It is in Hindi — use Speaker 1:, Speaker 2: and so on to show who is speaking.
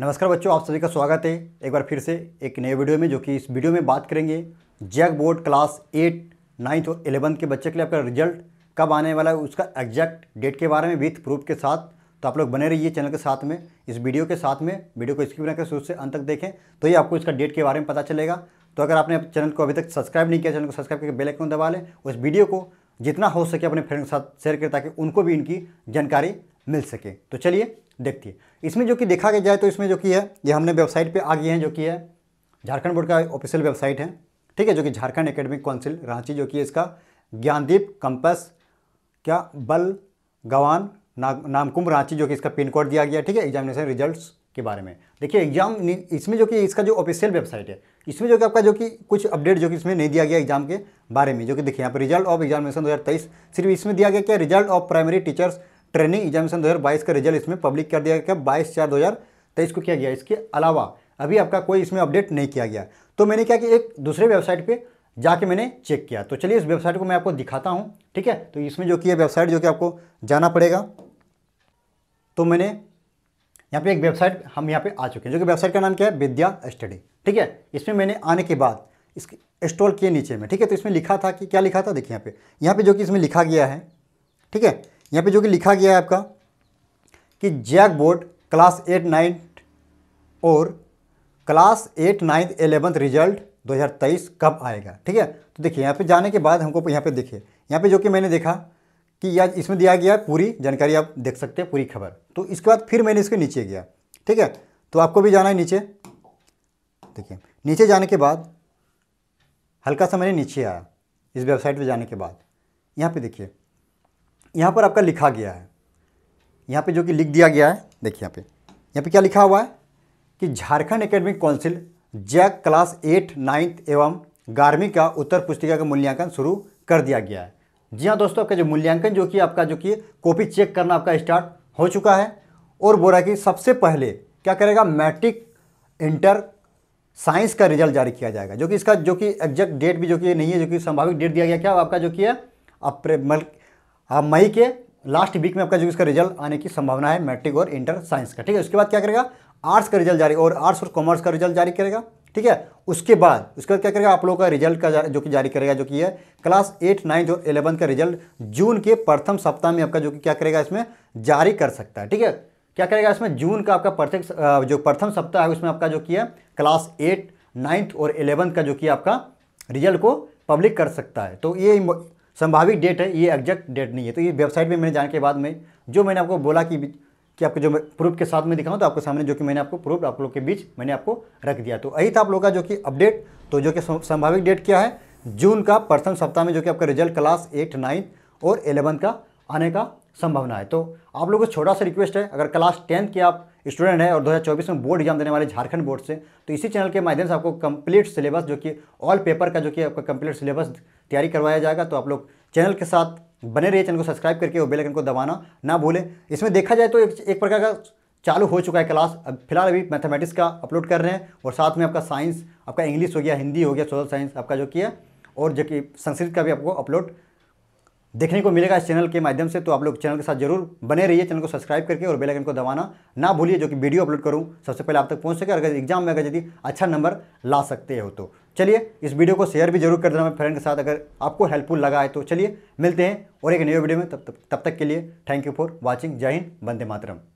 Speaker 1: नमस्कार बच्चों आप सभी का स्वागत है एक बार फिर से एक नए वीडियो में जो कि इस वीडियो में बात करेंगे JAC board class eight ninth और एलेवंथ के बच्चे के लिए आपका रिजल्ट कब आने वाला है उसका एग्जैक्ट डेट के बारे में विथ प्रूफ के साथ तो आप लोग बने रहिए चैनल के साथ में इस वीडियो के साथ में वीडियो को स्किप रखकर शुरू से अंत तक देखें तो ये आपको इसका डेट के बारे में पता चलेगा तो अगर आपने चैनल को अभी तक सब्सक्राइब नहीं किया चैनल को सब्सक्राइब करके बेल आइकन दबा लें उस वीडियो को जितना हो सके अपने फ्रेंड के साथ शेयर करें ताकि उनको भी इनकी जानकारी मिल सके तो चलिए देखती है इसमें जो कि देखा गया जाए तो इसमें जो कि है ये हमने वेबसाइट पे आ गए हैं जो कि है झारखंड बोर्ड का ऑफिशियल वेबसाइट है ठीक है जो कि झारखंड एकेडमिक काउंसिल रांची जो कि इसका ज्ञानदीप कंपस क्या बल गवान ना, नामकुम रांची जो कि इसका पिन कोड दिया गया ठीक है एग्जामिनेशन रिजल्ट्स के बारे में देखिए एग्जाम इसमें जो कि इसका जो ऑफिशियल वेबसाइट है इसमें जो कि आपका जो कि कुछ अपडेट जो कि इसमें नहीं दिया गया एग्जाम के बारे में जो कि देखिए यहाँ पर रिजल्ट ऑफ एग्जामिनेशन 2023 सिर्फ इसमें दिया गया क्या result of primary teachers training examination 2022 का रिजल्ट इसमें पब्लिक कर दिया गया बाईस चार दो तेईस को किया गया इसके अलावा अभी आपका कोई इसमें अपडेट नहीं किया गया तो मैंने क्या कि एक दूसरे वेबसाइट पर जाके मैंने चेक किया तो चलिए इस वेबसाइट को मैं आपको दिखाता हूँ ठीक है तो इसमें जो कि है वेबसाइट जो कि आपको जाना पड़ेगा तो मैंने यहाँ पे एक वेबसाइट हम यहाँ पे आ चुके हैं जो कि वेबसाइट का नाम क्या है विद्या स्टडी ठीक है इसमें मैंने आने के बाद इसके इंस्टॉल किए नीचे में ठीक है तो इसमें लिखा था कि क्या लिखा था देखिए यहाँ पे यहाँ पे जो कि इसमें लिखा गया है ठीक है यहाँ पे जो कि लिखा गया है आपका कि JAC board class eight ninth और class eight ninth eleventh result 2023 कब आएगा ठीक है तो देखिए यहाँ पे जाने के बाद हमको यहाँ पे देखिए यहाँ पे जो कि मैंने देखा कि यह इसमें दिया गया पूरी जानकारी आप देख सकते हैं पूरी खबर तो इसके बाद फिर मैंने इसके नीचे गया ठीक है तो आपको भी जाना है नीचे देखिए नीचे जाने के बाद हल्का सा मैंने नीचे आया इस वेबसाइट पे जाने के बाद यहाँ पे देखिए यहाँ पर आपका लिखा गया है यहाँ पे जो कि लिख दिया गया है देखिए यहाँ पे यहाँ पे क्या लिखा हुआ है कि Jharkhand academic council JAC class eight ninth एवं ग्यारहवीं का उत्तर पुस्तिका का मूल्यांकन शुरू कर दिया गया है जी हाँ दोस्तों आपका जो मूल्यांकन जो कि आपका जो कि कॉपी चेक करना आपका स्टार्ट हो चुका है और बोला कि सबसे पहले क्या करेगा मैट्रिक इंटर साइंस का रिजल्ट जारी किया जाएगा जो कि इसका जो कि एग्जैक्ट डेट भी जो कि नहीं है जो कि संभावित डेट दिया गया क्या आपका जो कि है अप्रैल हाँ मई के लास्ट वीक में आपका जो इसका रिजल्ट आने की संभावना है मैट्रिक और इंटर साइंस का ठीक है उसके बाद क्या करेगा आर्ट्स का रिजल्ट जारी और आर्ट्स और कॉमर्स का रिजल्ट जारी करेगा ठीक है उसके बाद उसके बाद क्या करेगा आप लोगों का रिजल्ट का जो कि जारी करेगा जो कि है क्लास एट नाइन्थ और इलेवंथ का रिजल्ट जून के प्रथम सप्ताह में आपका जो कि क्या करेगा इसमें जारी कर सकता है ठीक है क्या करेगा इसमें जून का आपका प्रत्येक जो प्रथम सप्ताह है उसमें आपका जो कि है क्लास एट नाइन्थ और इलेवंथ का जो कि आपका रिजल्ट को पब्लिक कर सकता है तो ये संभावित डेट है ये एग्जैक्ट डेट नहीं है तो ये वेबसाइट में मैंने जाने के बाद में जो मैंने आपको बोला कि कि आपको जो प्रूफ के साथ में दिखाऊं तो आपके सामने जो कि मैंने आपको प्रूफ आप लोग के बीच मैंने आपको रख दिया तो यही था आप लोग का जो कि अपडेट तो जो कि संभावित डेट क्या है जून का प्रथम सप्ताह में जो कि आपका रिजल्ट क्लास एट नाइन्थ और एलेवंथ का आने का संभावना है तो आप लोगों को छोटा सा रिक्वेस्ट है अगर क्लास टेंथ के आप स्टूडेंट हैं और दो में बोर्ड एग्जाम देने वाले झारखंड बोर्ड से तो इसी चैनल के माध्यम से आपको कंप्लीट सिलेबस जो कि ऑल पेपर का जो कि आपका कंप्लीट सिलेबस तैयारी करवाया जाएगा तो आप लोग चैनल के साथ बने रहिए चैनल को सब्सक्राइब करके और बेल को दबाना ना भूलें इसमें देखा जाए तो एक, एक प्रकार का चालू हो चुका है क्लास अब फिलहाल अभी मैथमेटिक्स का अपलोड कर रहे हैं और साथ में आपका साइंस आपका इंग्लिश हो गया हिंदी हो गया सोशल साइंस आपका जो किया और जो कि संस्कृत का भी आपको अपलोड देखने को मिलेगा इस चैनल के माध्यम से तो आप लोग चैनल के साथ जरूर बने रहिए चैनल को सब्सक्राइब करके और बेल आइकन को दबाना ना भूलिए जो कि वीडियो अपलोड करूँ सबसे पहले आप तक पहुँच सके अगर एग्जाम में अगर यदि अच्छा नंबर ला सकते हो तो चलिए इस वीडियो को शेयर भी जरूर कर देना फ्रेंड के साथ अगर आपको हेल्पफुल लगा है तो चलिए मिलते हैं और एक नए वीडियो में तब तक तब तक के लिए थैंक यू फॉर वॉचिंग जय हिंद वंदे मातरम